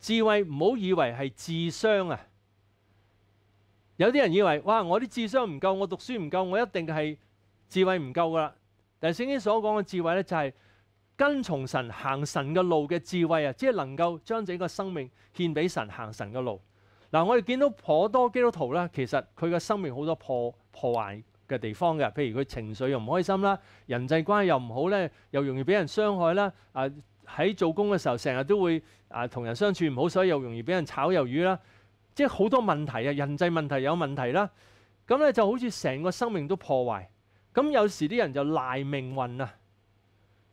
智慧唔好以為係智商啊，有啲人以為哇，我啲智商唔夠，我讀書唔夠，我一定係智慧唔夠噶啦。但係聖經所講嘅智慧咧，就係跟從神、行神嘅路嘅智慧啊，即係能夠將自己嘅生命獻俾神、行神嘅路。嗱，我哋見到頗多基督徒咧，其實佢嘅生命好多破破壞嘅地方嘅，譬如佢情緒又唔開心啦，人際關係又唔好咧，又容易俾人傷害啦，啊～喺做工嘅時候，成日都會啊同人相處唔好，所以又容易俾人炒魷魚啦。即係好多問題啊，人際問題有問題啦。咁咧就好似成個生命都破壞。咁有時啲人就賴命運啊。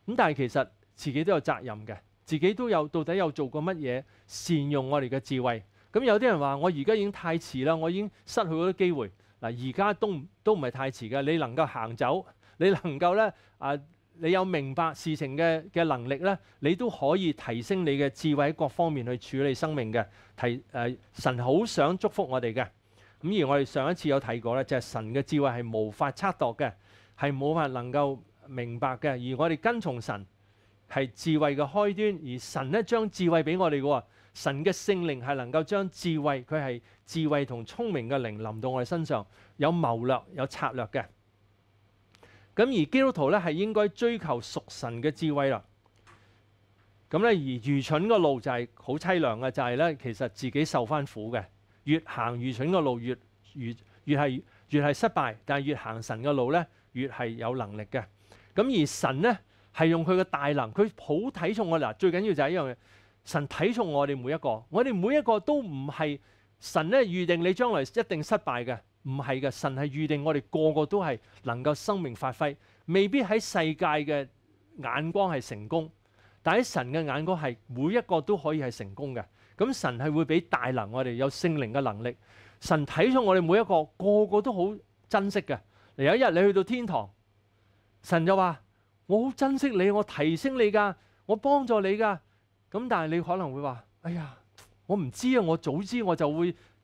咁但係其實自己都有責任嘅，自己都有到底有做過乜嘢善用我哋嘅智慧。咁有啲人話：我而家已經太遲啦，我已經失去好多機會。嗱，而家都都唔係太遲嘅，你能夠行走，你能夠咧啊！你有明白事情嘅嘅能力咧，你都可以提升你嘅智慧各方面去处理生命嘅提誒。神好想祝福我哋嘅，咁而我哋上一次有睇过咧，就系神嘅智慧系无法测度嘅，系冇法能够明白嘅。而我哋跟从神系智慧嘅开端，而神咧将智慧俾我哋嘅神嘅圣灵系能够将智慧，佢系智慧同聪明嘅灵临到我哋身上，有谋略有策略嘅。咁而基督徒咧係應該追求屬神嘅智慧啦。咁咧而愚蠢個路就係好凄涼嘅，就係咧其實自己受翻苦嘅。越行愚蠢個路越越越係越係失敗，但係越行神嘅路咧越係有能力嘅。咁而神咧係用佢嘅大能，佢好睇重我嗱，最緊要就係一樣嘢，神睇重我哋每一個，我哋每一個都唔係神咧預定你將來一定失敗嘅。唔係嘅，神係預定我哋個個都係能夠生命發揮，未必喺世界嘅眼光係成功，但喺神嘅眼光係每一個都可以係成功嘅。咁神係會俾大能我哋有聖靈嘅能力，神睇咗我哋每一個個個都好珍惜嘅。有一日你去到天堂，神就話：我好珍惜你，我提升你㗎，我幫助你㗎。咁但係你可能會話：哎呀，我唔知啊，我早知我就會。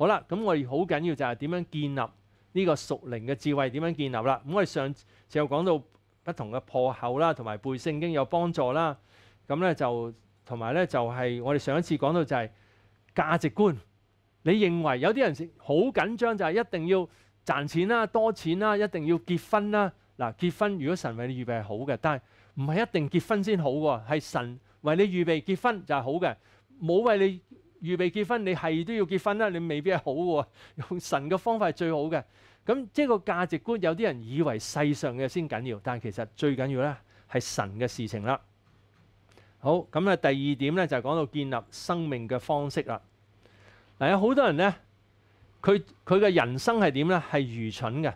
好啦，咁我哋好緊要就係點樣建立呢個屬靈嘅智慧，點樣建立啦？咁我哋上次又講到不同嘅破口啦，同埋背聖經有幫助啦。咁咧就同埋咧就係我哋上一次講到就係價值觀。你認為有啲人好緊張，就係一定要賺錢啦、多錢啦，一定要結婚啦。嗱，結婚如果神為你預備係好嘅，但係唔係一定結婚先好喎，係神為你預備結婚就係好嘅，冇為你。预备结婚，你系都要结婚啦，你未必系好喎。用神嘅方法系最好嘅。咁即系个价值观，有啲人以为世上嘅先紧要，但系其实最紧要咧系神嘅事情啦。好，咁啊第二点咧就讲到建立生命嘅方式啦。嗱，有好多人咧，佢佢嘅人生系点咧？系愚蠢嘅。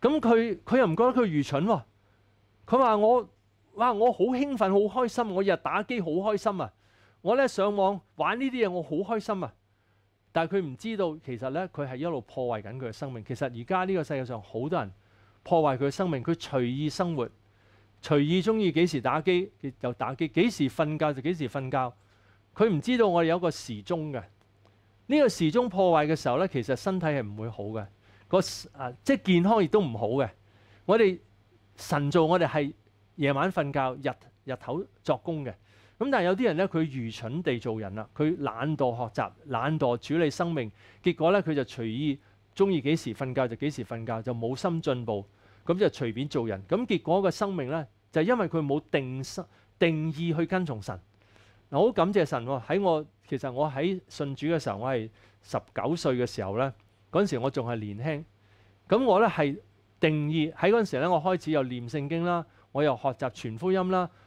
咁佢佢又唔觉得佢愚蠢喎？佢话我哇，我好兴奋，好开心，我日打机好开心啊！我咧上網玩呢啲嘢，我好開心啊！但系佢唔知道，其實咧佢係一路破壞緊佢嘅生命。其實而家呢個世界上好多人破壞佢嘅生命，佢隨意生活，隨意中意幾時打機就打机，幾時瞓覺就幾時瞓覺。佢唔知道我哋有個時鐘嘅。呢個時鐘破壞嘅時候咧，其實身體係唔會好嘅，个啊即系健康亦都唔好嘅。我哋神做我哋係夜晚瞓覺，日日頭作工嘅。咁但係有啲人咧，佢愚蠢地做人啦，佢懶惰學習，懶惰處理生命，結果咧佢就隨意中意幾時瞓覺就幾時瞓覺，就冇心進步，咁就隨便做人。咁結果個生命咧就因為佢冇定心、定意去跟從神。嗱，好感謝神喎！喺我其實我喺信主嘅時候，我係十九歲嘅時候咧，嗰時我仲係年輕。咁我咧係定義喺嗰陣時咧，我開始又念聖經啦，我又學習全福音啦。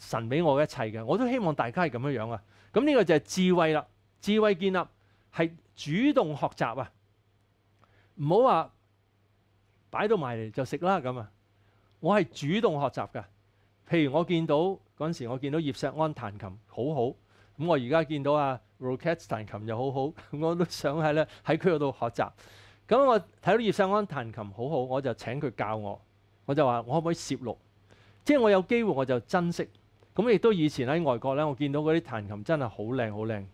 神俾我一切嘅，我都希望大家係咁樣样啊！咁呢個就係智慧啦，智慧建立係主動學習啊，唔好話擺到埋嚟就食啦咁啊！我係主動學習㗎。譬如我見到嗰陣時，我見到葉石安彈琴好好，咁我而家見到啊 r o c k e t 彈琴又好好，我都想喺咧喺佢嗰度學習。咁我睇到葉石安彈琴好好，我就請佢教我，我就話我可唔可以攝錄，即係我有機會我就珍惜。咁亦都以前喺外國咧，我見到嗰啲彈琴真係好靚好靚。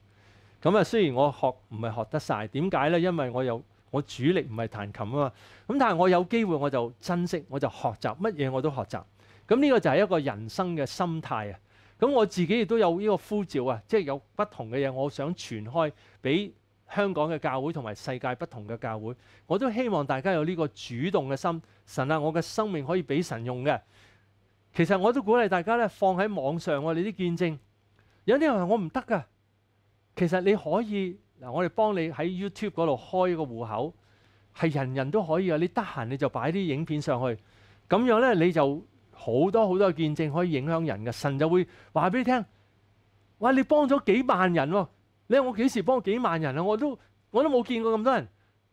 咁啊，雖然我學唔係學得晒，點解咧？因為我有我主力唔係彈琴啊嘛。咁但係我有機會我就珍惜，我就學習乜嘢我都學習。咁呢個就係一個人生嘅心態啊。咁我自己亦都有呢個呼召啊，即係有不同嘅嘢，我想傳開俾香港嘅教會同埋世界不同嘅教會。我都希望大家有呢個主動嘅心。神啊，我嘅生命可以俾神用嘅。其實我都鼓勵大家咧，放喺網上我哋啲見證。有啲人話我唔得噶，其實你可以嗱，我哋幫你喺 YouTube 嗰度開个個户口，係人人都可以啊！你得閒你就擺啲影片上去，咁樣咧你就好多好多見證可以影響人嘅。神就會話俾你聽：，哇！你幫咗幾萬人喎！你我幾時幫幾萬人啊？我都我都冇見過咁多人。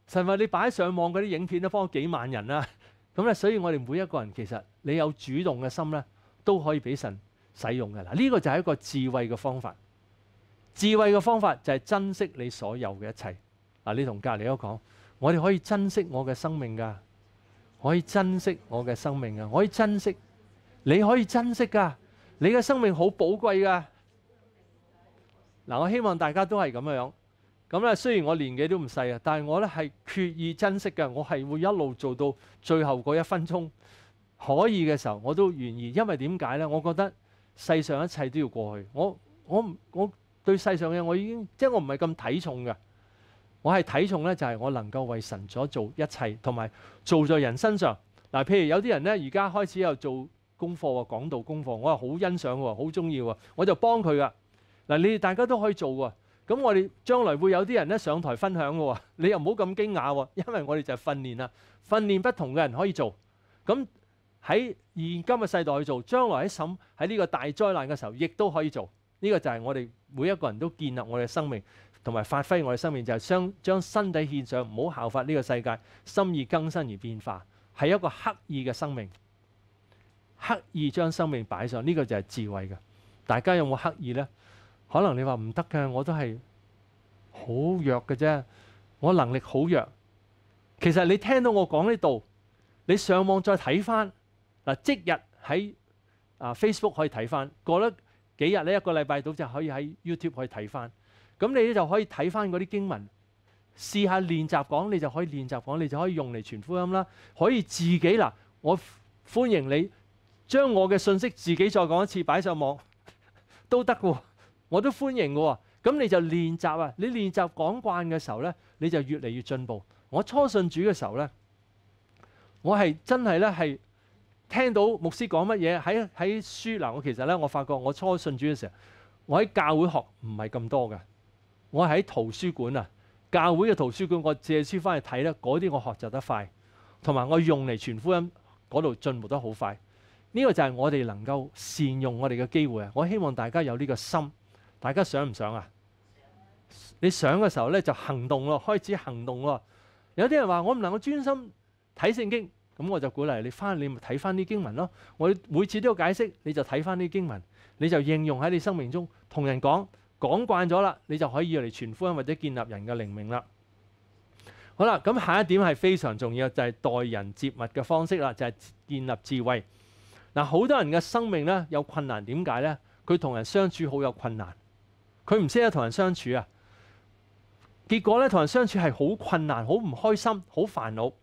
神話你擺上網嗰啲影片都幫幾萬人啦。咁咧，所以我哋每一個人其實。你有主動嘅心咧，都可以俾神使用嘅嗱。呢個就係一個智慧嘅方法。智慧嘅方法就係珍惜你所有嘅一切啊！你同隔離都講，我哋可以珍惜我嘅生命㗎，可以珍惜我嘅生命啊！可以珍惜，你可以珍惜㗎。你嘅生命好寶貴㗎嗱。我希望大家都係咁樣咁咧。雖然我年紀都唔細啊，但係我咧係決意珍惜㗎。我係會一路做到最後嗰一分鐘。可以嘅時候，我都願意，因為點解呢？我覺得世上一切都要過去。我我我對世上嘅我已經即係我唔係咁睇重嘅。我係睇重咧，就係我能夠為神所做一切，同埋做在人身上。嗱，譬如有啲人咧，而家開始又做功課喎，講道功課。我係好欣賞喎，好中意喎，我就幫佢噶。嗱，你哋大家都可以做喎。咁我哋將來會有啲人咧上台分享嘅。你又唔好咁驚訝喎，因為我哋就係訓練啦，訓練不同嘅人可以做。咁。喺現今嘅世代去做，將來喺審喺呢個大災難嘅時候，亦都可以做。呢個就係我哋每一個人都建立我哋生命，同埋發揮我哋生命，就係將將身體獻上，唔好效法呢個世界，心意更新而變化，係一個刻意嘅生命，刻意將生命擺上。呢個就係智慧嘅。大家有冇刻意呢？可能你話唔得嘅，我都係好弱嘅啫，我能力好弱。其實你聽到我講呢度，你上網再睇翻。嗱，即日喺啊 Facebook 可以睇翻，過咗幾日咧一個禮拜到就可以喺 YouTube 可以睇翻，咁你咧就可以睇翻嗰啲經文，試下練習講，你就可以練習講，你就可以用嚟傳福音啦。可以自己嗱，我歡迎你將我嘅信息自己再講一次擺上網都得嘅，我都歡迎嘅。咁你就練習啊，你練習講慣嘅時候咧，你就越嚟越進步。我初信主嘅時候咧，我係真係咧係。聽到牧師講乜嘢喺喺書嗱，我其實咧，我發覺我初信主嘅時候，我喺教會學唔係咁多嘅，我喺圖書館啊，教會嘅圖書館，我借書翻去睇咧，嗰啲我學習得快，同埋我用嚟傳福音嗰度進步得好快。呢個就係我哋能夠善用我哋嘅機會啊！我希望大家有呢個心，大家想唔想啊？你想嘅時候咧，就行動咯，開始行動咯。有啲人話我唔能夠專心睇聖經。咁我就鼓励你翻，你咪睇翻啲經文咯。我每次都要解釋，你就睇翻啲經文，你就應用喺你生命中，同人講講慣咗啦，你就可以嚟傳福音或者建立人嘅靈命啦。好啦，咁下一點係非常重要，就係待人接物嘅方式啦，就係建立智慧。嗱，好多人嘅生命咧有困難，點解咧？佢同人相處好有困難，佢唔識得同人相處啊。結果咧，同人相處係好困難，好唔開心，好煩惱。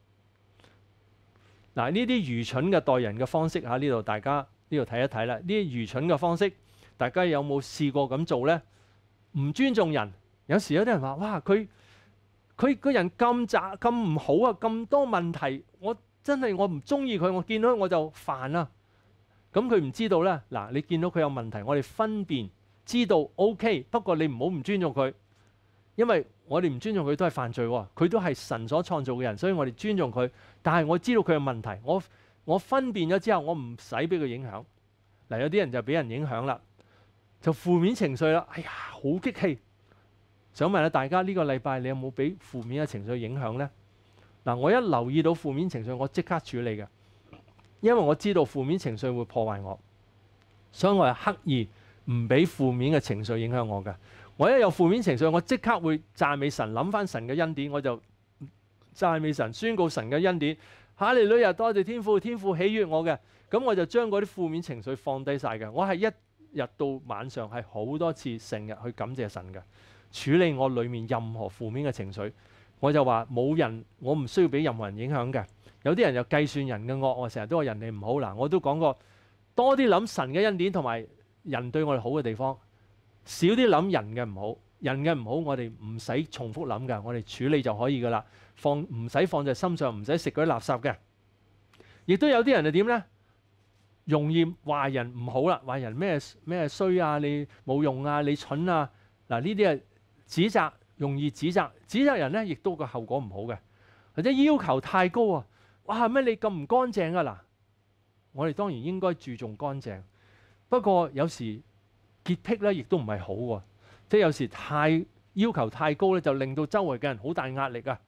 嗱，呢啲愚蠢嘅待人嘅方式喺呢度大家呢度睇一睇啦。呢啲愚蠢嘅方式，大家有冇試過咁做咧？唔尊重人，有時有啲人話：，哇，佢佢個人咁渣咁唔好啊，咁多問題，我真係我唔中意佢，我見到我就煩啦。咁佢唔知道咧，嗱，你見到佢有問題，我哋分辨知道 O K，不過你唔好唔尊重佢，因為。我哋唔尊重佢都係犯罪喎，佢都係神所創造嘅人，所以我哋尊重佢。但係我知道佢嘅問題，我我分辨咗之後，我唔使俾佢影響。嗱，有啲人就俾人影響啦，就負面情緒啦。哎呀，好激氣！想問下大家呢個禮拜你有冇俾負面嘅情緒影響呢？嗱，我一留意到負面情緒，我即刻處理嘅，因為我知道負面情緒會破壞我，所以我係刻意唔俾負面嘅情緒影響我嘅。我一有負面情緒，我即刻會讚美神，諗翻神嘅恩典，我就讚美神，宣告神嘅恩典。哈利路亞，多謝天父，天父喜悅我嘅。咁我就將嗰啲負面情緒放低晒嘅。我係一日到晚上係好多次，成日去感謝神嘅，處理我裏面任何負面嘅情緒。我就話冇人，我唔需要俾任何人影響嘅。有啲人又計算人嘅惡，我成日都話人哋唔好嗱。我都講過，多啲諗神嘅恩典同埋人對我哋好嘅地方。少啲諗人嘅唔好，人嘅唔好，我哋唔使重複諗嘅，我哋處理就可以噶啦。放唔使放在心上，唔使食嗰啲垃圾嘅。亦都有啲人係點呢？容易壞人唔好啦，壞人咩咩衰啊，你冇用啊，你蠢啊。嗱呢啲係指責容易指責，指責人咧，亦都個後果唔好嘅，或者要求太高啊。哇！咩你咁唔乾淨啊？嗱，我哋當然應該注重乾淨，不過有時。潔癖咧，亦都唔係好喎，即係有時太要求太高咧，就令到周圍嘅人好大壓力啊。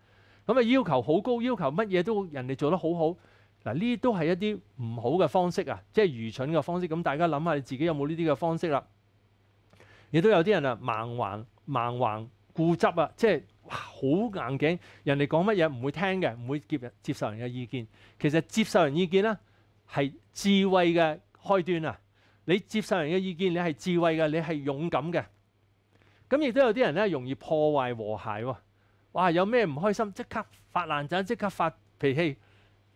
咁啊，要求好高，要求乜嘢都人哋做得好好。嗱，呢啲都係一啲唔好嘅方式啊，即係愚蠢嘅方式。咁大家諗下你自己有冇呢啲嘅方式啦。亦都有啲人啊，盲橫、盲橫、固執啊，即係好硬頸，人哋講乜嘢唔會聽嘅，唔會接接受人嘅意見。其實接受人意見咧，係智慧嘅開端啊。你接受人嘅意見，你係智慧嘅，你係勇敢嘅。咁亦都有啲人咧，容易破壞和諧喎。哇，有咩唔開心，即刻發爛仔，即刻發脾氣。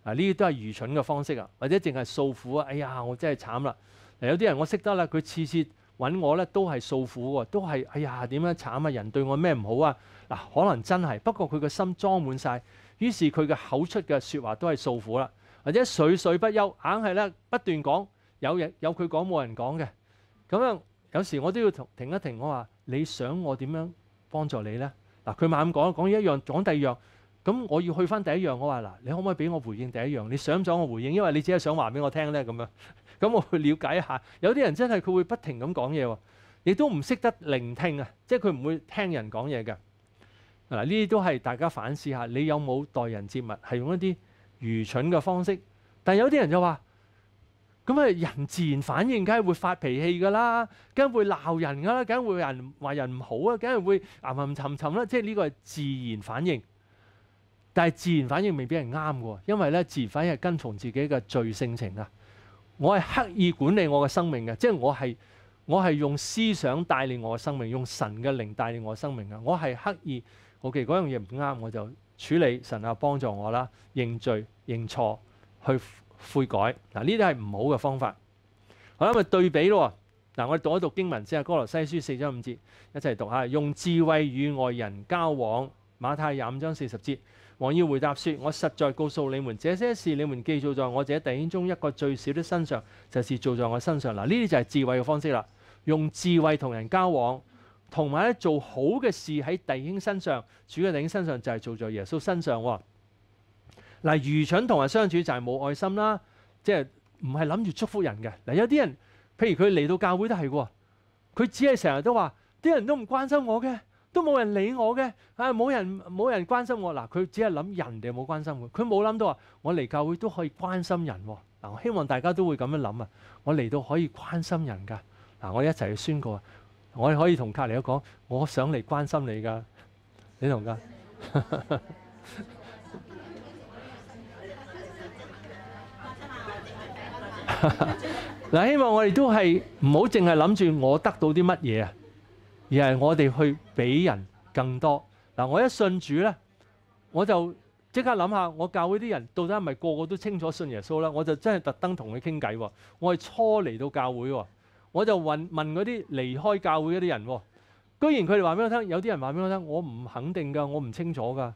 啊！呢啲都係愚蠢嘅方式啊，或者淨係訴苦啊。哎呀，我真係慘啦。有啲人我識得啦，佢次次揾我咧都係訴苦喎，都係哎呀點樣慘啊，人對我咩唔好啊。嗱，可能真係，不過佢個心裝滿晒，於是佢嘅口出嘅説話都係訴苦啦，或者水水不休，硬係咧不斷講。有人有佢講冇人講嘅，咁样有時我都要停一停，我話你想我點樣幫助你呢？嗱，佢猛咁講，讲一樣講第二樣，咁我要去翻第一樣，我話嗱，你可唔可以俾我回應第一樣？你想唔想我回應？因為你只係想話俾我聽呢。咁样，咁我去了解一下。有啲人真係佢會不停咁講嘢喎，亦都唔識得聆聽啊，即係佢唔會聽人講嘢嘅。嗱，呢啲都係大家反思下，你有冇待人接物係用一啲愚蠢嘅方式？但有啲人就話。咁啊，人自然反應，梗係會發脾氣噶啦，梗會鬧人噶啦，梗會人話人唔好啊，梗係會吟吟沉沉啦。即係呢個係自然反應，但係自然反應未必係啱嘅喎。因為咧，自然反應係跟從自己嘅罪性情啊。我係刻意管理我嘅生命嘅，即係我係我係用思想帶領我嘅生命，用神嘅靈帶領我嘅生命啊。我係刻意，我 k 嗰樣嘢唔啱，我就處理神啊幫助我啦，認罪認錯去。悔改嗱，呢啲係唔好嘅方法。我諗咪對比咯。嗱，我哋讀一讀經文先啊，《哥羅西書四章五節》，一齊讀下。用智慧與外人交往，《馬太廿五章四十節》。王要回答說：，我實在告訴你們，這些事你們記住在我這弟兄中一個最小的身上，就是做在我身上。嗱，呢啲就係智慧嘅方式啦。用智慧同人交往，同埋咧做好嘅事喺弟兄身上，主嘅弟兄身上就係做在耶穌身上喎。嗱，愚蠢同人相處就係冇愛心啦，即係唔係諗住祝福人嘅。嗱，有啲人譬如佢嚟到教會都係喎，佢只係成日都話啲人都唔關心我嘅，都冇人理我嘅，啊冇人冇人關心我。嗱，佢只係諗人哋冇關心佢，佢冇諗到啊，我嚟教會都可以關心人嗱，我希望大家都會咁樣諗啊，我嚟到可以關心人㗎。嗱，我一齊去宣告啊，我哋可以同隔離講，我想嚟關心你㗎，你同㗎。嗱，希望我哋都系唔好净系谂住我得到啲乜嘢啊，而系我哋去俾人更多。嗱，我一信主咧，我就即刻谂下我教会啲人到底系咪个个都清楚信耶稣咧？我就真系特登同佢倾偈喎。我系初嚟到教会喎，我就问问嗰啲离开教会嗰啲人，居然佢哋话俾我听，有啲人话俾我听，我唔肯定噶，我唔清楚噶。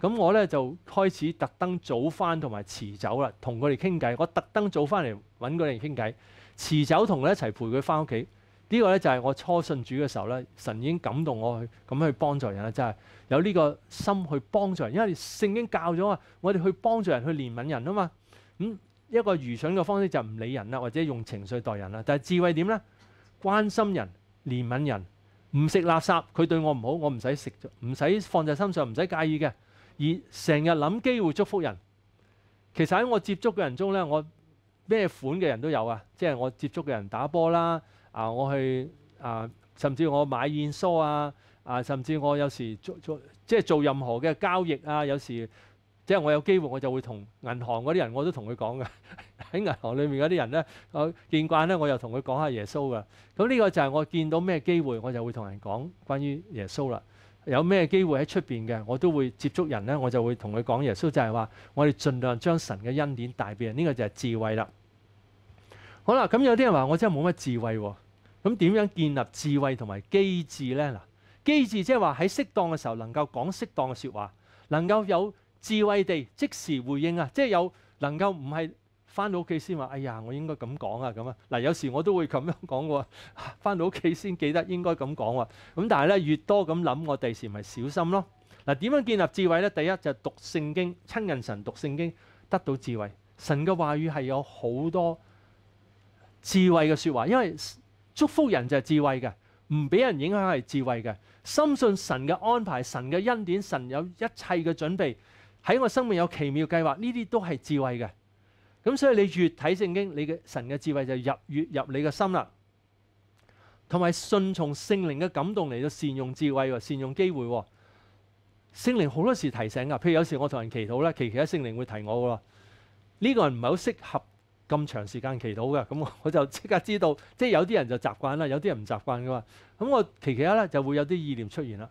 咁我咧就開始特登早翻同埋遲走啦，同佢哋傾偈。我特登早翻嚟揾佢哋傾偈，遲走同佢一齊陪佢翻屋企。呢個咧就係我初信主嘅時候咧，神已經感動我去咁去幫助人啦，真係有呢個心去幫助人。因為聖經教咗啊，我哋去幫助人去憐憫人啊嘛。咁一個愚蠢嘅方式就唔理人啦，或者用情緒待人啦。但係智慧點咧？關心人、憐憫人，唔食垃圾佢對我唔好，我唔使食，唔使放在心上，唔使介意嘅。而成日諗機會祝福人，其實喺我接觸嘅人中咧，我咩款嘅人都有啊，即係我接觸嘅人打波啦，啊，我去啊，甚至我買燕窩啊，啊，甚至我有時做做即係做任何嘅交易啊，有時即係我有機會我就會同銀行嗰啲人我都同佢講嘅，喺銀行裏面嗰啲人咧，我見慣咧我又同佢講下耶穌噶，咁呢個就係我見到咩機會我就會同人講關於耶穌啦。有咩機會喺出邊嘅，我都會接觸人呢，我就會同佢講耶穌，就係話我哋盡量將神嘅恩典俾人，呢個就係智慧啦。好啦，咁有啲人話我真係冇乜智慧喎，咁點樣建立智慧同埋機智呢？嗱，機智即係話喺適當嘅時候能夠講適當嘅説話，能夠有智慧地即時回應啊，即係有能夠唔係。翻到屋企先話，哎呀，我應該咁講啊咁啊嗱。有時我都會咁樣講喎，翻 到屋企先記得應該咁講喎。咁但係咧，越多咁諗，我第時咪小心咯嗱。點樣建立智慧咧？第一就讀聖經，親近神，讀聖經得到智慧。神嘅話語係有好多智慧嘅説話，因為祝福人就係智慧嘅，唔俾人影響係智慧嘅，深信神嘅安排、神嘅恩典、神有一切嘅準備喺我生命有奇妙計劃，呢啲都係智慧嘅。咁所以你越睇圣经，你嘅神嘅智慧就入越入你嘅心啦，同埋顺从圣灵嘅感动嚟到善用智慧，善用机会。圣灵好多时提醒噶，譬如有时我同人祈祷咧，琪琪喺圣灵会提我噶，呢个人唔系好适合咁长时间祈祷嘅，咁我就即刻知道，即系有啲人就习惯啦，有啲人唔习惯噶嘛，咁我琪期咧就会有啲意念出现啦。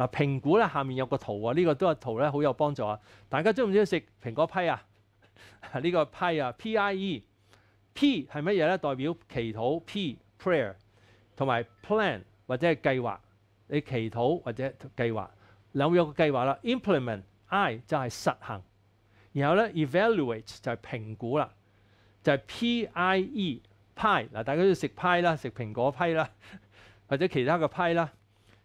嗱，評估咧下面有個圖喎，呢個都係圖咧，好有幫助啊！大家中唔中意食蘋果批啊？呢個批啊，P I E，P 係乜嘢咧？代表祈禱，P prayer，同埋 plan 或者係計劃，你祈禱或者計劃，兩有個計劃啦，implement，I 就係實行，然後咧 evaluate 就係評估啦，就係 P I E pie，嗱，大家要食 pie 啦，食蘋果批啦，或者其他嘅批啦。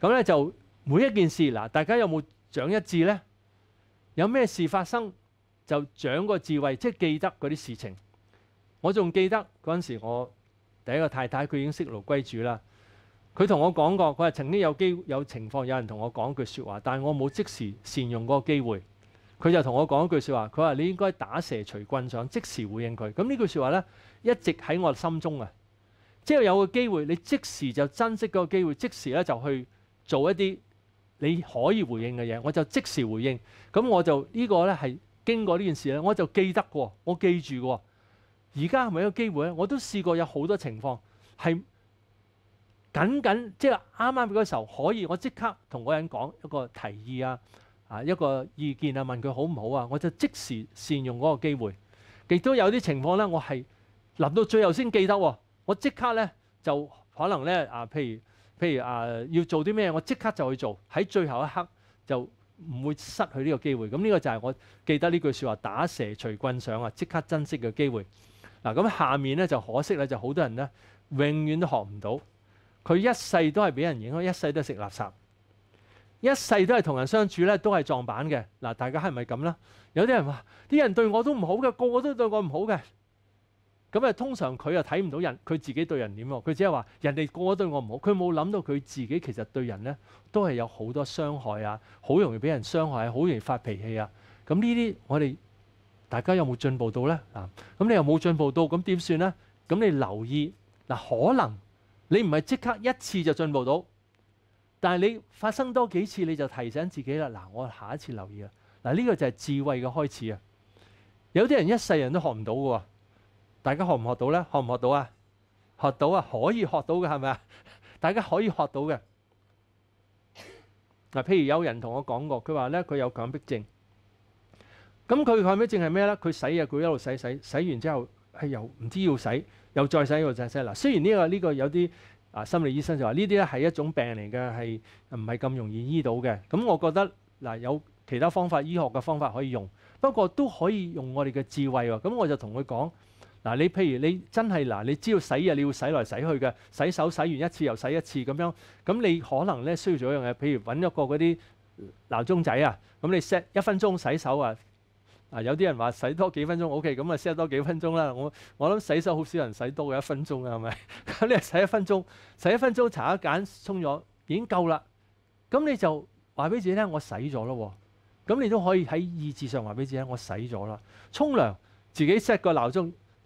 咁咧就每一件事嗱，大家有冇長一智咧？有咩事發生就長個智慧，即系記得嗰啲事情。我仲記得嗰陣時，我第一個太太佢已經识路歸主啦。佢同我講過，佢話曾經有机有情況，有人同我講句说話，但係我冇即時善用嗰個機會。佢就同我講一句说話，佢話你應該打蛇隨棍上，即時回應佢。咁呢句说話咧，一直喺我心中啊！即系有個機會，你即時就珍惜嗰個機會，即時咧就去。做一啲你可以回應嘅嘢，我就即時回應。咁我就呢個咧係經過呢件事咧，我就記得嘅，我記住嘅。而家係咪一個機會咧？我都試過有好多情況係緊緊，即係啱啱嗰時候可以，我即刻同我人講一個提議啊，啊一個意見啊，問佢好唔好啊，我就即時善用嗰個機會。亦都有啲情況咧，我係臨到最後先記得，我即刻咧就可能咧啊，譬如。譬如啊，要做啲咩我即刻就去做，喺最後一刻就唔會失去呢個機會。咁呢個就係我記得呢句説話：打蛇隨棍上啊，即刻珍惜嘅機會。嗱，咁下面咧就可惜咧，就好多人咧永遠都學唔到，佢一世都係俾人影響，一世都食垃圾，一世都係同人相處咧都係撞板嘅。嗱，大家係咪咁啦？有啲人話：啲人對我都唔好嘅，個個都對我唔好嘅。咁啊，通常佢又睇唔到人，佢自己對人點喎？佢只係話人哋個個對我唔好，佢冇諗到佢自己其實對人咧都係有好多傷害啊！好容易俾人傷害，好容易發脾氣啊！咁呢啲我哋大家有冇進步到咧？嗱，咁你又冇進步到，咁點算咧？咁你留意嗱，可能你唔係即刻一次就進步到，但係你發生多幾次你就提醒自己啦。嗱，我下一次留意啊。嗱，呢個就係智慧嘅開始啊！有啲人一世人都學唔到嘅喎。大家學唔學到咧？學唔學到啊？學到啊，可以學到嘅係咪啊？大家可以學到嘅嗱，譬如有人同我講過，佢話咧佢有強迫症，咁佢強迫症係咩咧？佢洗啊，佢一路洗洗洗完之後系又唔知要洗，又再洗又再洗嗱。雖然呢個呢个有啲啊心理醫生就話呢啲咧係一種病嚟嘅，係唔係咁容易醫到嘅？咁我覺得嗱，有其他方法、醫學嘅方法可以用，不過都可以用我哋嘅智慧喎。咁我就同佢講。嗱，你譬如你真係嗱，你知道洗嘢，你要洗來洗去嘅，洗手洗完一次又洗一次咁樣，咁你可能咧需要做一樣嘢，譬如揾一個嗰啲鬧鐘仔啊，咁你 set 一分鐘洗手啊。嗱，有啲人話洗多幾分鐘，OK，咁啊 set 多幾分鐘啦。我我諗洗手好少人洗多過一分鐘啊，係咪？咁你洗一分鐘，洗一分鐘，查一間沖咗已經夠啦。咁你就話俾自己聽，我洗咗咯。咁你都可以喺意志上話俾自己，我洗咗啦。沖涼自己 set 個鬧鐘。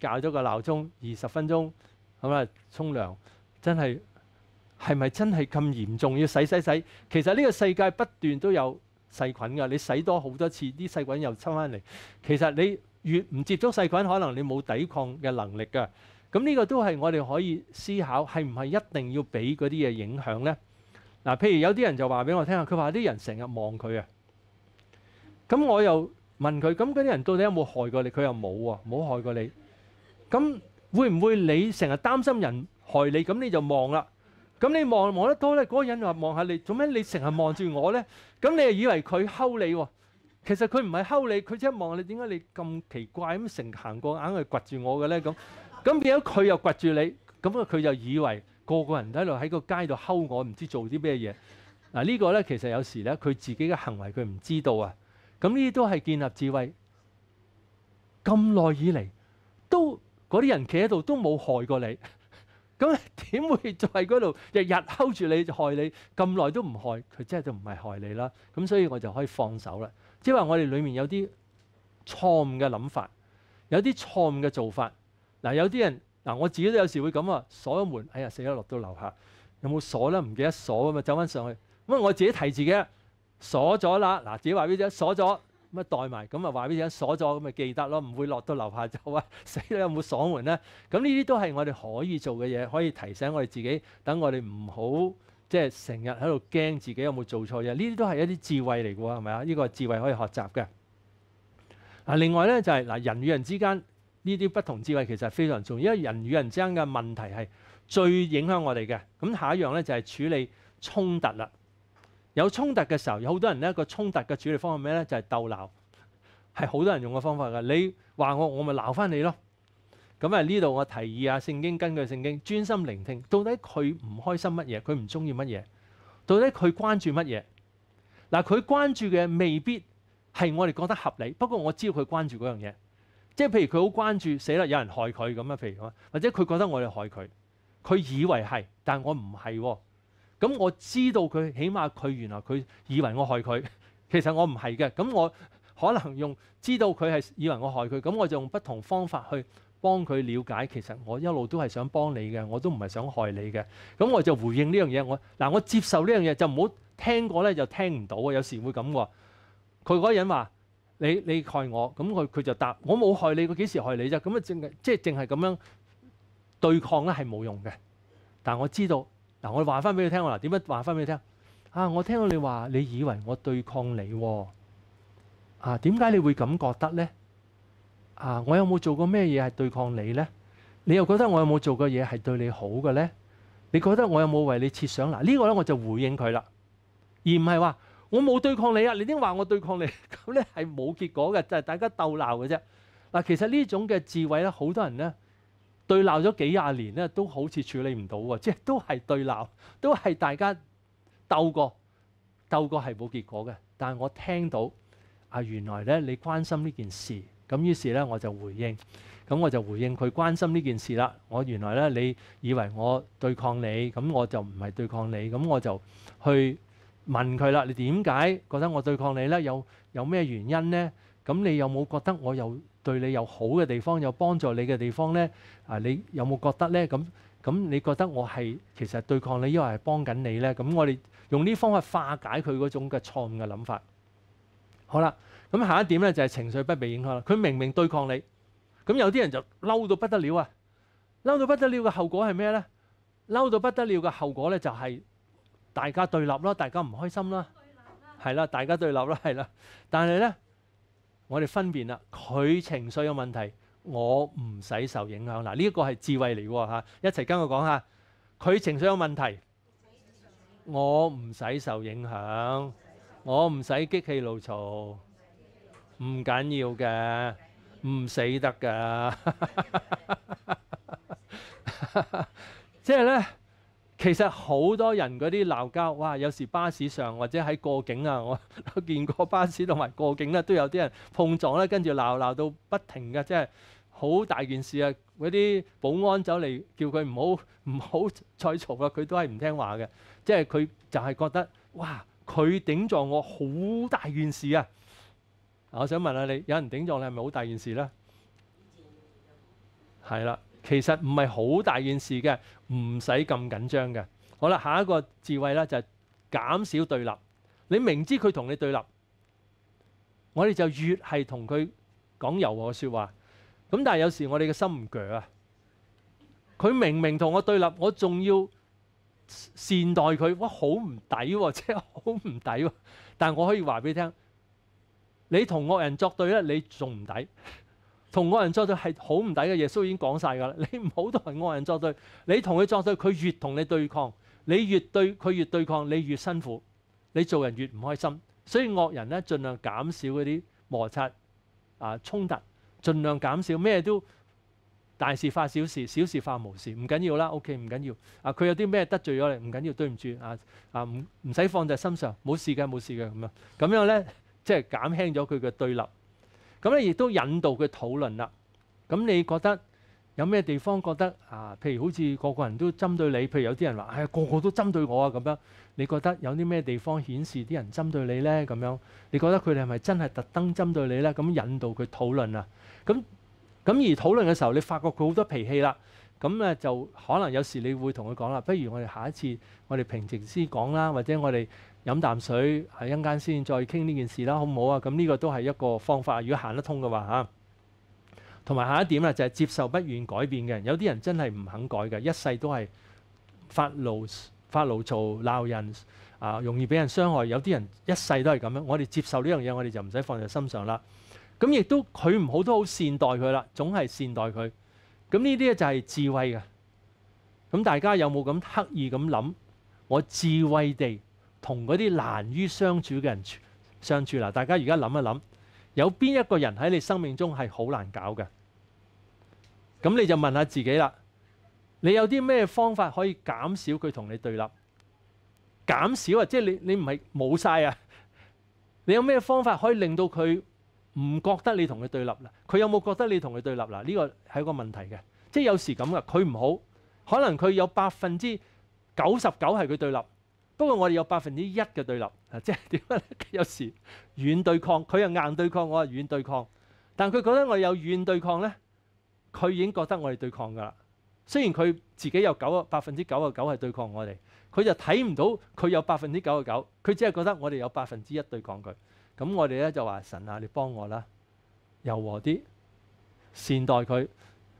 校咗個鬧鐘二十分鐘，咁啊沖涼真係係咪真係咁嚴重？要洗洗洗。其實呢個世界不斷都有細菌㗎，你洗多好多次啲細菌又抽翻嚟。其實你越唔接觸細菌，可能你冇抵抗嘅能力㗎。咁呢個都係我哋可以思考係唔係一定要俾嗰啲嘢影響呢？嗱，譬如有啲人就話俾我聽啊，佢話啲人成日望佢啊。咁我又問佢，咁嗰啲人到底有冇害過你？佢又冇喎，冇害過你。咁會唔會你成日擔心人害你，咁你就望啦。咁你望望得多咧，嗰個人話望下你，做咩你成日望住我咧？咁你又以為佢睺你喎？其實佢唔係睺你，佢即係望你。點解你咁奇怪咁成行過硬係掘住我嘅咧？咁咁變咗佢又掘住你，咁啊佢就以為個個人都喺度喺個街度睺我，唔知做啲咩嘢嗱？呢個咧其實有時咧，佢自己嘅行為佢唔知道啊。咁呢啲都係建立智慧。咁耐以嚟都。嗰啲人企喺度都冇害過你，咁點會在嗰度日日 hold 住你就害你咁耐都唔害？佢真係就唔係害你啦。咁所以我就可以放手啦。即係話我哋裡面有啲錯誤嘅諗法，有啲錯誤嘅做法。嗱有啲人嗱我自己都有時會咁啊，鎖門哎呀死啦落到樓下，有冇鎖咧？唔記得鎖啊嘛，走翻上去咁我自己提自己鎖咗啦。嗱自己話俾你知，鎖咗。咁啊，代埋咁啊，話俾人鎖咗，咁咪記得咯，唔會落到樓下就啊，死啦！有冇鎖門咧？咁呢啲都係我哋可以做嘅嘢，可以提醒我哋自己，等我哋唔好即係成日喺度驚自己有冇做錯嘢。呢啲都係一啲智慧嚟噶，係咪啊？呢個智慧可以學習嘅。啊，另外咧就係嗱，人與人之間呢啲不同智慧其實非常重，要，因為人與人之間嘅問題係最影響我哋嘅。咁下一樣咧就係處理衝突啦。有衝突嘅時候，有好多人咧個衝突嘅處理方法咩咧？就係鬥鬧，係好多人用嘅方法噶。你話我，我咪鬧翻你咯。咁啊，呢度我提議啊，聖經根據聖經，專心聆聽，到底佢唔開心乜嘢？佢唔中意乜嘢？到底佢關注乜嘢？嗱，佢關注嘅未必係我哋覺得合理。不過我知道佢關注嗰樣嘢，即係譬如佢好關注，死啦！有人害佢咁啊，譬如或者佢覺得我哋害佢，佢以為係，但我唔係喎。咁我知道佢，起碼佢原來佢以為我害佢，其實我唔係嘅。咁我可能用知道佢係以為我害佢，咁我就用不同方法去幫佢了解。其實我一路都係想幫你嘅，我都唔係想害你嘅。咁我就回應呢樣嘢。我嗱，我接受呢樣嘢就唔好聽過咧，就聽唔到啊。有時會咁喎。佢嗰人話：你你害我，咁佢佢就答我冇害你，佢幾時害你啫？咁啊，淨系，即係淨係咁樣對抗咧，係冇用嘅。但我知道。嗱，我話翻俾你聽我嗱，點樣話翻俾你聽啊？我聽到你話，你以為我對抗你喎，啊，點解你會咁覺得呢？啊，我有冇做過咩嘢係對抗你呢？你又覺得我有冇做過嘢係對你好嘅呢？你覺得我有冇為你設想？嗱，呢個咧我就回應佢啦，而唔係話我冇對抗你啊，你点話我對抗你？咁咧係冇結果嘅，就係大家鬥鬧嘅啫。嗱，其實呢種嘅智慧咧，好多人咧。對鬧咗幾廿年咧，都好似處理唔到喎，即係都係對鬧，都係大家鬥過，鬥過係冇結果嘅。但係我聽到啊，原來咧你關心呢件事，咁於是咧我就回應，咁我就回應佢關心呢件事啦。我原來咧你以為我對抗你，咁我就唔係對抗你，咁我就去問佢啦。你點解覺得我對抗你咧？有有咩原因咧？咁你有冇覺得我有對你有好嘅地方，有幫助你嘅地方呢？啊，你有冇覺得呢？咁咁，你覺得我係其實對抗你，因為係幫緊你呢？咁我哋用呢方法化解佢嗰種嘅錯誤嘅諗法。好啦，咁下一點呢，就係情緒不被影響啦。佢明明對抗你，咁有啲人就嬲到不得了啊！嬲到不得了嘅後果係咩呢？嬲到不得了嘅後果呢，就係大家對立啦，大家唔開心啦，係啦，大家對立啦，係啦，但係呢。我哋分辨啦，佢情緒有問題，我唔使受影響。嗱，呢一個係智慧嚟喎嚇，一齊跟我講下，佢情緒有問題，我唔使受影響，我唔使激氣怒嘈，唔緊要嘅，唔死得噶。即係咧。其實好多人嗰啲鬧交，哇！有時巴士上或者喺過境啊，我都 見過巴士同埋過境咧，都有啲人碰撞咧，跟住鬧鬧到不停嘅，即係好大件事啊！嗰啲保安走嚟叫佢唔好唔好再嘈啦，佢都係唔聽話嘅，即係佢就係覺得哇，佢頂撞我好大件事啊！我想問下你，有人頂撞你係咪好大件事咧？係啦。其實唔係好大件事嘅，唔使咁緊張嘅。好啦，下一個智慧咧就係減少對立。你明知佢同你對立，我哋就越係同佢講柔和嘅説話。咁但係有時我哋嘅心唔鋸啊，佢明明同我對立，我仲要善待佢，哇好唔抵，即係好唔抵。但係我可以話俾你聽，你同惡人作對咧，你仲唔抵？同惡人作對係好唔抵嘅，耶穌已經講晒㗎啦。你唔好同人惡人作對，你同佢作對，佢越同你對抗，你越對佢越對抗，你越辛苦，你做人越唔開心。所以惡人咧，盡量減少嗰啲摩擦啊衝突，盡量減少咩都大事化小事，小事化無事，唔緊要啦。OK，唔緊要啊。佢有啲咩得罪咗你，唔緊要，對唔住啊啊，唔唔使放在心上，冇事嘅，冇事嘅咁樣。咁樣咧，即係減輕咗佢嘅對立。咁咧亦都引導佢討論啦。咁你覺得有咩地方覺得啊？譬如好似個個人都針對你，譬如有啲人話：，哎，個個都針對我啊！咁樣，你覺得有啲咩地方顯示啲人針對你咧？咁樣，你覺得佢哋係咪真係特登針對你咧？咁引導佢討論啊。咁咁而討論嘅時候，你發覺佢好多脾氣啦。咁咧就可能有時你會同佢講啦，不如我哋下一次我哋平靜先講啦，或者我哋。飲啖水，喺間先再傾呢件事啦，好唔好啊？咁呢個都係一個方法。如果行得通嘅話嚇，同埋下一點啦，就係接受不願改變嘅。有啲人真係唔肯改嘅，一世都係發怒、發怒、吵鬧人啊，容易俾人傷害。有啲人一世都係咁樣，我哋接受呢樣嘢，我哋就唔使放在心上啦。咁亦都佢唔好都好善待佢啦，總係善待佢。咁呢啲咧就係智慧嘅。咁大家有冇咁刻意咁諗？我智慧地。同嗰啲難於相處嘅人相處啦，大家而家諗一諗，有邊一個人喺你生命中係好難搞嘅？咁你就問下自己啦，你有啲咩方法可以減少佢同你對立？減少啊，即係你你唔係冇晒啊！你有咩方法可以令到佢唔覺得你同佢對立啦？佢有冇覺得你同佢對立啦？呢個係一個問題嘅，即係有時咁噶，佢唔好，可能佢有百分之九十九係佢對立。不過我哋有百分之一嘅對立，啊，即係 點啊？有時軟對抗，佢又硬對抗，我係軟對抗。但佢覺得我哋有軟對抗咧，佢已經覺得我哋對抗㗎啦。雖然佢自己有九百分之九啊九係對抗我哋，佢就睇唔到佢有百分之九啊九，佢只係覺得我哋有百分之一對抗佢。咁我哋咧就話神啊，你幫我啦，柔和啲，善待佢，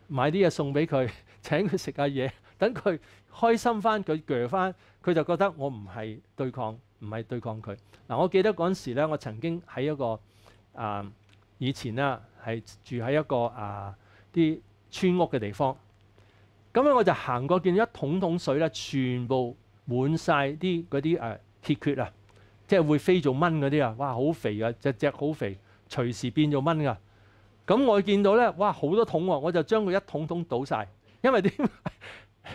買啲嘢送俾佢，請佢食下嘢，等佢開心翻，佢鋸翻。佢就覺得我唔係對抗，唔係對抗佢。嗱，我記得嗰陣時咧，我曾經喺一個啊，以前啦，係住喺一個啊啲村屋嘅地方。咁樣我就行過，見到一桶桶水咧，全部滿晒啲嗰啲誒鐵缺啊，即係會飛做蚊嗰啲啊，哇，好肥啊，隻隻好肥，隨時變做蚊噶。咁我見到咧，哇，好多桶喎，我就將佢一桶桶倒晒，因為點？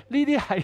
呢啲係。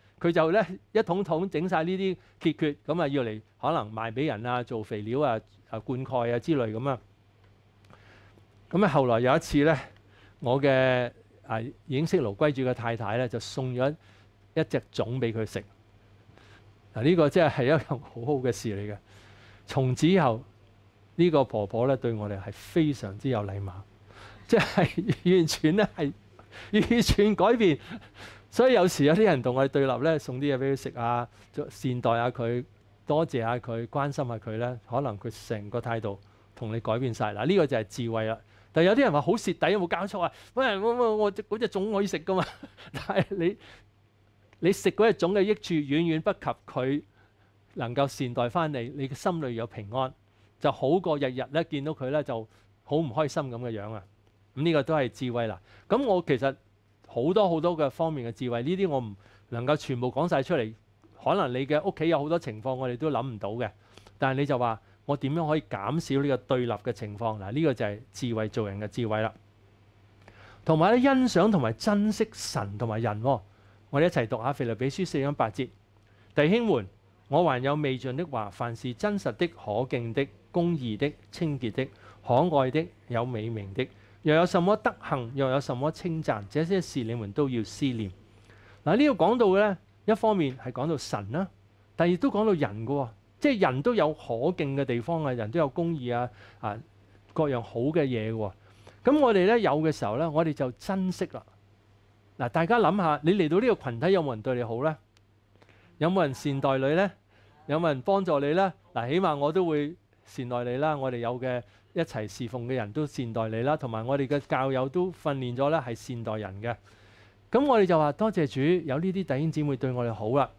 佢就咧一桶桶整晒呢啲結缺，咁啊要嚟可能賣俾人啊做肥料啊啊灌溉啊之類咁啊。咁啊後來有一次咧，我嘅啊染色爐歸主嘅太太咧就送咗一隻種俾佢食。嗱呢個真係一件好好嘅事嚟嘅。從此以後，呢個婆婆咧對我哋係非常之有禮貌，即係完全咧係完全改變。所以有時有啲人同我哋對立咧，送啲嘢俾佢食啊，就善待下佢，多謝下佢，關心下佢咧，可能佢成個態度同你改變晒。嗱，呢個就係智慧啦。但有啲人話好蝕底，有冇搞錯啊？喂，我我我嗰隻種可以食噶嘛？但係你你食嗰隻種嘅益處，遠遠不及佢能夠善待翻你，你嘅心裏有平安，就好過日日咧見到佢咧就好唔開心咁嘅樣啊。咁呢個都係智慧啦。咁我其實。好多好多嘅方面嘅智慧，呢啲我唔能夠全部講晒出嚟。可能你嘅屋企有好多情況，我哋都諗唔到嘅。但係你就話我點樣可以減少呢個對立嘅情況？嗱，呢個就係智慧做人嘅智慧啦。同埋咧，欣賞同埋珍惜神同埋人。我哋一齊讀下腓立比書四章八節：弟兄們，我還有未盡的話，凡是真實的、可敬的、公義的、清潔的、可愛的、有美名的。又有什么德行，又有什么称赞，这些事你们都要思念。嗱，呢度讲到咧，一方面系讲到神啦，第二都讲到人噶，即系人都有可敬嘅地方啊，人都有公义啊，啊各样好嘅嘢嘅。咁我哋咧有嘅时候咧，我哋就珍惜啦。嗱，大家谂下，你嚟到呢个群体有冇人对你好咧？有冇人善待你咧？有冇人帮助你咧？嗱，起码我都会善待你啦。我哋有嘅。一齊侍奉嘅人都善待你啦，同埋我哋嘅教友都訓練咗咧，係善待人嘅。咁我哋就話多謝主，有呢啲弟兄姊妹對我哋好啦。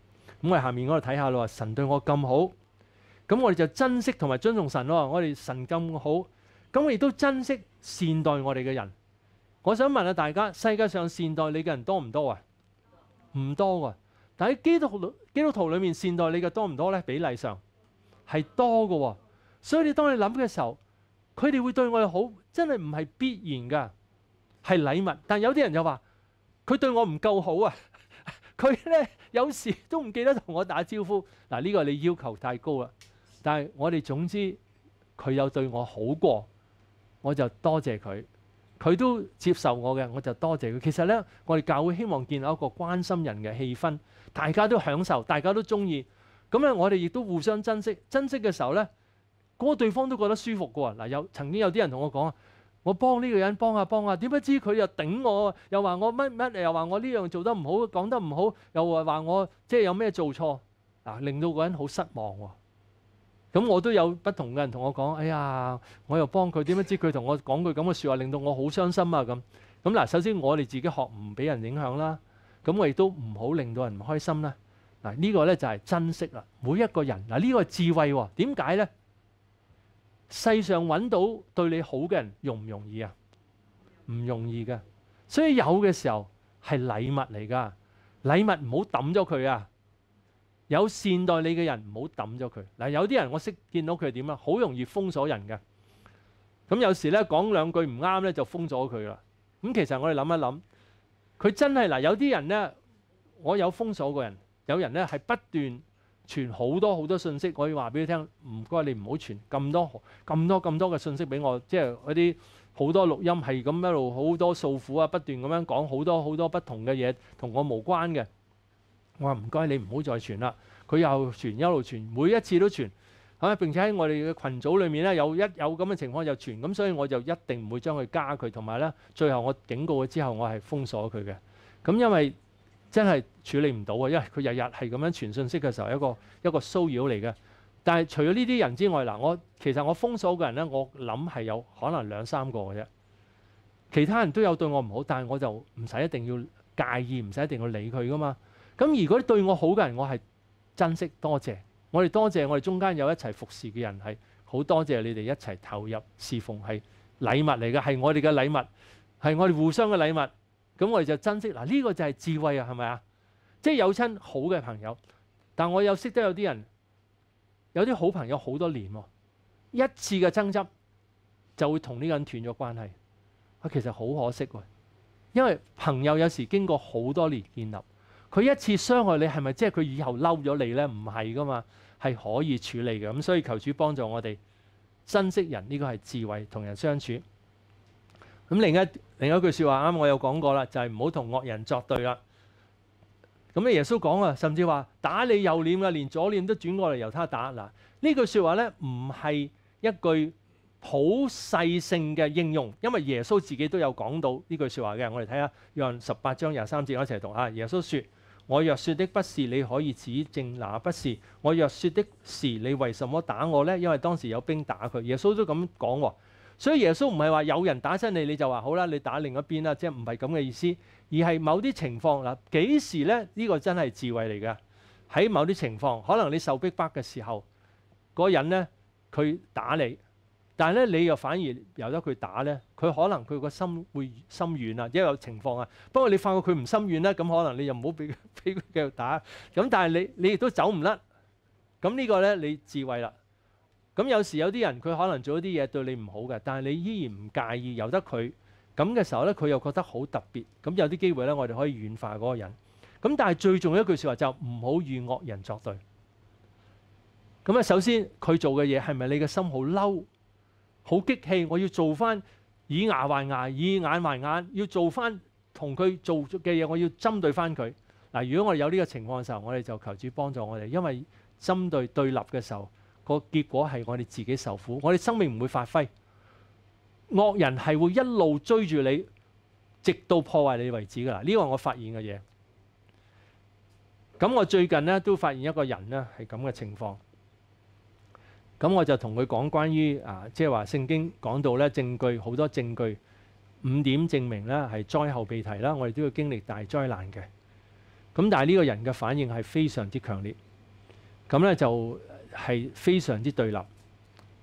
咁我下面我哋睇下咯，神對我咁好，咁我哋就珍惜同埋尊重神咯。我哋神咁好，咁我亦都珍惜善待我哋嘅人。我想問下大家，世界上善待你嘅人多唔多啊？唔多喎。但喺基督基督徒裏面善待你嘅多唔多咧？比例上係多嘅喎。所以你當你諗嘅時候。佢哋會對我好，真係唔係必然㗎，係禮物。但有啲人又話：佢對我唔夠好啊！佢咧有時都唔記得同我打招呼。嗱，呢個你要求太高啦。但係我哋總之，佢有對我好過，我就多謝佢。佢都接受我嘅，我就多謝佢。其實咧，我哋教會希望建立一個關心人嘅氣氛，大家都享受，大家都中意。咁咧，我哋亦都互相珍惜，珍惜嘅時候咧。嗰個對方都覺得舒服嘅喎嗱，有曾經有啲人同我講啊，我幫呢個人幫下幫下，點不知佢又頂我，又話我乜乜，又話我呢樣做得唔好，講得唔好，又話話我即係有咩做錯嗱，令到個人好失望喎。咁我都有不同嘅人同我講，哎呀，我又幫佢，點不知佢同我講句咁嘅説話，令到我好傷心啊！咁咁嗱，首先我哋自己學唔俾人影響啦，咁我亦都唔好令到人唔開心啦。嗱呢個咧就係珍惜啦，每一個人嗱呢個智慧點解咧？世上揾到對你好嘅人容唔容易啊？唔容易嘅，所以有嘅時候係禮物嚟噶，禮物唔好抌咗佢啊！有善待你嘅人唔好抌咗佢。嗱，有啲人我識見到佢點啊，好容易封鎖人嘅。咁有時咧講兩句唔啱咧就封鎖佢啦。咁其實我哋諗一諗，佢真係嗱有啲人咧，我有封鎖個人，有人咧係不斷。傳好多好多信息，我要話俾佢聽，唔該你唔好傳咁多咁多咁多嘅信息俾我，即係嗰啲好多錄音係咁一路好多訴苦啊，不斷咁樣講好多好多不同嘅嘢同我無關嘅。我話唔該你唔好再傳啦，佢又傳一路傳，每一次都傳，係並且喺我哋嘅群組裏面咧，有一有咁嘅情況就傳，咁所以我就一定唔會將佢加佢，同埋咧最後我警告佢之後，我係封鎖佢嘅。咁因為真係處理唔到啊，因為佢日日係咁樣傳信息嘅時候，一個一個騷擾嚟嘅。但係除咗呢啲人之外，嗱，我其實我封鎖嘅人咧，我諗係有可能兩三個嘅啫。其他人都有對我唔好，但係我就唔使一定要介意，唔使一定要理佢噶嘛。咁如果對我好嘅人，我係珍惜多謝。我哋多謝我哋中間有一齊服侍嘅人係好多謝你哋一齊投入侍奉係禮物嚟嘅，係我哋嘅禮物，係我哋互相嘅禮物。咁我哋就珍惜嗱，呢個就係智慧啊，係咪啊？即係有親好嘅朋友，但我又識得有啲人，有啲好朋友好多年喎，一次嘅爭執就會同呢個人斷咗關係。啊，其實好可惜喎，因為朋友有時經過好多年建立，佢一次傷害你係咪即係佢以後嬲咗你咧？唔係噶嘛，係可以處理嘅。咁所以求主幫助我哋珍惜人，呢個係智慧同人相處。咁另一另一句説話，啱我有講過啦，就係唔好同惡人作對啦。咁咧，耶穌講啊，甚至話打你右臉啊，連左臉都轉過嚟由他打。嗱，呢句説話咧，唔係一句好世性嘅應用，因為耶穌自己都有講到呢句説話嘅。我哋睇下約十八章廿三節，我一齊讀下。耶穌說：我若説的不是，你可以指證那不是？我若説的是，你為什麼打我呢？因為當時有兵打佢。耶穌都咁講喎。所以耶穌唔係話有人打親你你就話好啦，你打另一邊啦，即係唔係咁嘅意思，而係某啲情況嗱，幾時咧呢個真係智慧嚟嘅？喺某啲情況，可能你受逼迫嘅時候，嗰人咧佢打你，但係咧你又反而由得佢打咧，佢可能佢個心會心軟啊，因為情況啊。不過你發覺佢唔心軟咧，咁可能你又唔好俾 俾佢繼續打。咁但係你你亦都走唔甩，咁呢個咧你智慧啦。咁有時有啲人佢可能做一啲嘢對你唔好嘅，但係你依然唔介意，由得佢咁嘅時候咧，佢又覺得好特別。咁有啲機會咧，我哋可以軟化嗰個人。咁但係最重要一句説話就唔好與惡人作對。咁啊，首先佢做嘅嘢係咪你嘅心好嬲、好激氣？我要做翻以牙還牙、以眼還眼，要做翻同佢做嘅嘢，我要針對翻佢嗱。如果我哋有呢個情況嘅時候，我哋就求主幫助我哋，因為針對對立嘅時候。個結果係我哋自己受苦，我哋生命唔會發揮。惡人係會一路追住你，直到破壞你為止㗎啦。呢個我發現嘅嘢。咁我最近咧都發現一個人咧係咁嘅情況。咁我就同佢講關於啊，即係話聖經講到咧，證據好多證據五點證明咧係災後被題啦。我哋都要經歷大災難嘅。咁但係呢個人嘅反應係非常之強烈。咁咧就。係非常之對立，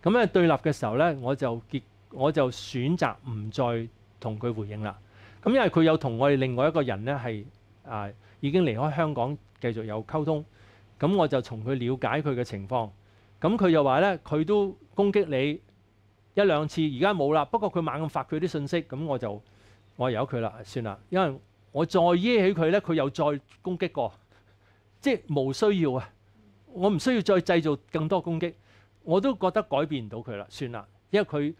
咁咧對立嘅時候咧，我就結我就選擇唔再同佢回應啦。咁因為佢有同我哋另外一個人咧係啊已經離開香港，繼續有溝通。咁我就從佢了解佢嘅情況。咁佢又話咧，佢都攻擊你一兩次，而家冇啦。不過佢猛咁發佢啲信息，咁我就我由佢啦，算啦。因為我再惹起佢咧，佢又再攻擊過，即係無需要啊。我唔需要再製造更多攻擊，我都覺得改變唔到佢啦，算啦。因為佢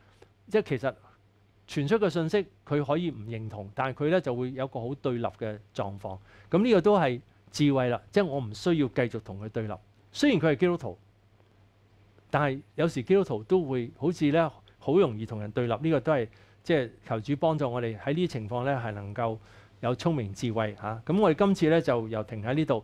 即係其實傳出嘅信息，佢可以唔認同，但係佢咧就會有個好對立嘅狀況。咁呢個都係智慧啦，即係我唔需要繼續同佢對立。雖然佢係基督徒，但係有時基督徒都會好似咧好容易同人對立。呢個都係即係求主幫助我哋喺呢啲情況咧係能夠有聰明智慧嚇。咁我哋今次咧就又停喺呢度。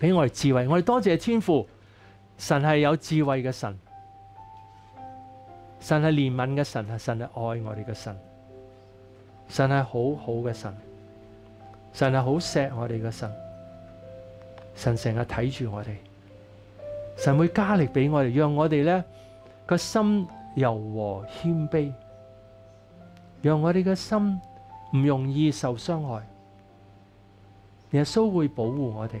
俾我哋智慧，我哋多谢天父。神系有智慧嘅神，神系怜悯嘅神，神系爱我哋嘅神，神系好好嘅神，神系好锡我哋嘅神。神成日睇住我哋，神会加力俾我哋，让我哋咧个心柔和谦卑，让我哋嘅心唔容易受伤害。耶稣会保护我哋。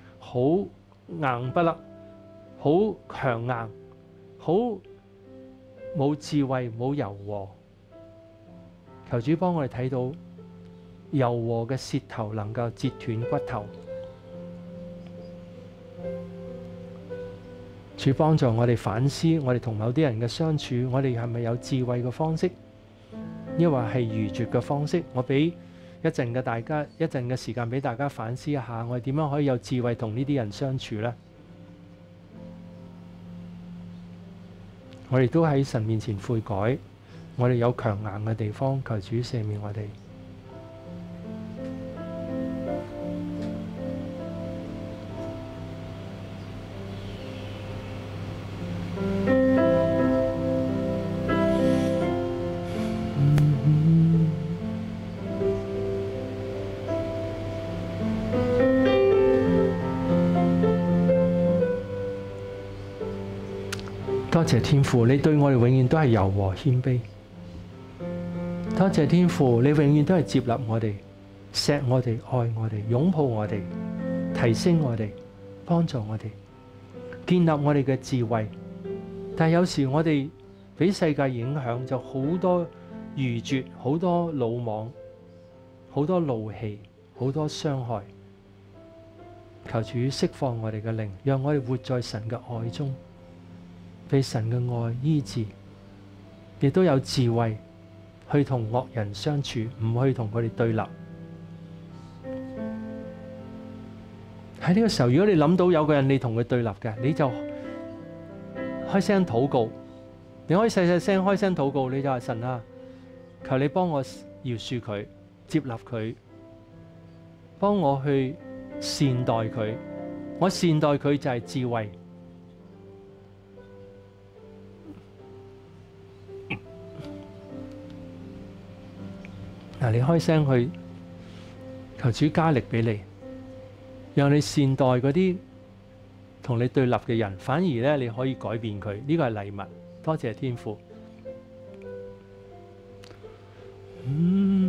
好硬不甩，好强硬，好冇智慧冇柔和。求主帮我哋睇到柔和嘅舌头能够折断骨头，主帮助我哋反思我哋同某啲人嘅相处，我哋系咪有智慧嘅方式，抑或系愚拙嘅方式？我俾。一陣嘅大家，一陣嘅時間俾大家反思一下，我哋點樣可以有智慧同呢啲人相處呢？我哋都喺神面前悔改，我哋有強硬嘅地方，求主赦免我哋。谢天父，你对我哋永远都系柔和谦卑。多谢天父，你永远都系接纳我哋，锡我哋，爱我哋，拥抱我哋，提升我哋，帮助我哋，建立我哋嘅智慧。但有时我哋俾世界影响，就好多愚拙，好多鲁莽，好多怒气，好多伤害。求主释放我哋嘅灵，让我哋活在神嘅爱中。对神嘅爱医治，亦都有智慧去同恶人相处，唔去同佢哋对立。喺呢个时候，如果你谂到有个人你同佢对立嘅，你就开声祷告，你可以细细声开声祷告，你就系神啊，求你帮我饶恕佢，接纳佢，帮我去善待佢。我善待佢就系智慧。嗱，你開聲去求主加力俾你，讓你善待嗰啲同你對立嘅人，反而咧你可以改變佢。呢個係禮物，多謝天父。嗯。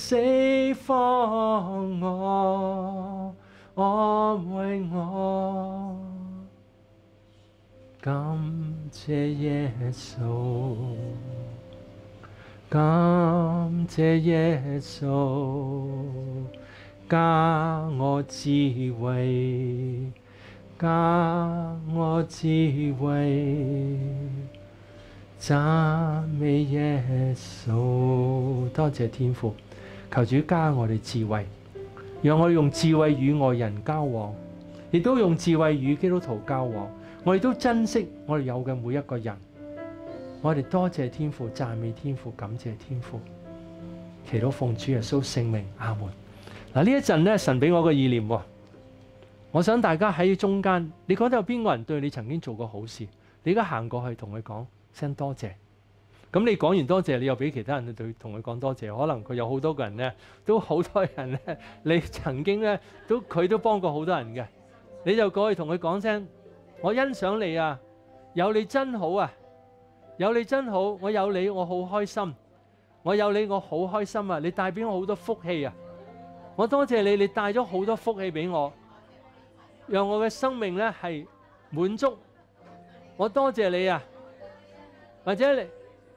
死放我安慰我，感谢耶稣，感谢耶稣，加我智慧，加我智慧，赞美耶稣，多谢天父。求主加我哋智慧，让我用智慧与外人交往，亦都用智慧与基督徒交往。我哋都珍惜我哋有嘅每一个人。我哋多谢天父，赞美天父，感谢天父。祈祷奉主耶稣圣名，阿门。嗱呢一阵咧，神俾我个意念，我想大家喺中间，你觉得有边个人对你曾经做过好事？你而家行过去同佢讲声多谢。咁你講完多謝，你又俾其他人對同佢講多謝，可能佢有好多個人咧，都好多人咧，你曾經咧都佢都幫過好多人嘅，你就過去同佢講聲，我欣賞你啊，有你真好啊，有你真好，我有你我好開心，我有你我好開心啊，你帶俾我好多福氣啊，我多謝你，你帶咗好多福氣俾我，讓我嘅生命咧係滿足，我多謝你啊，或者你。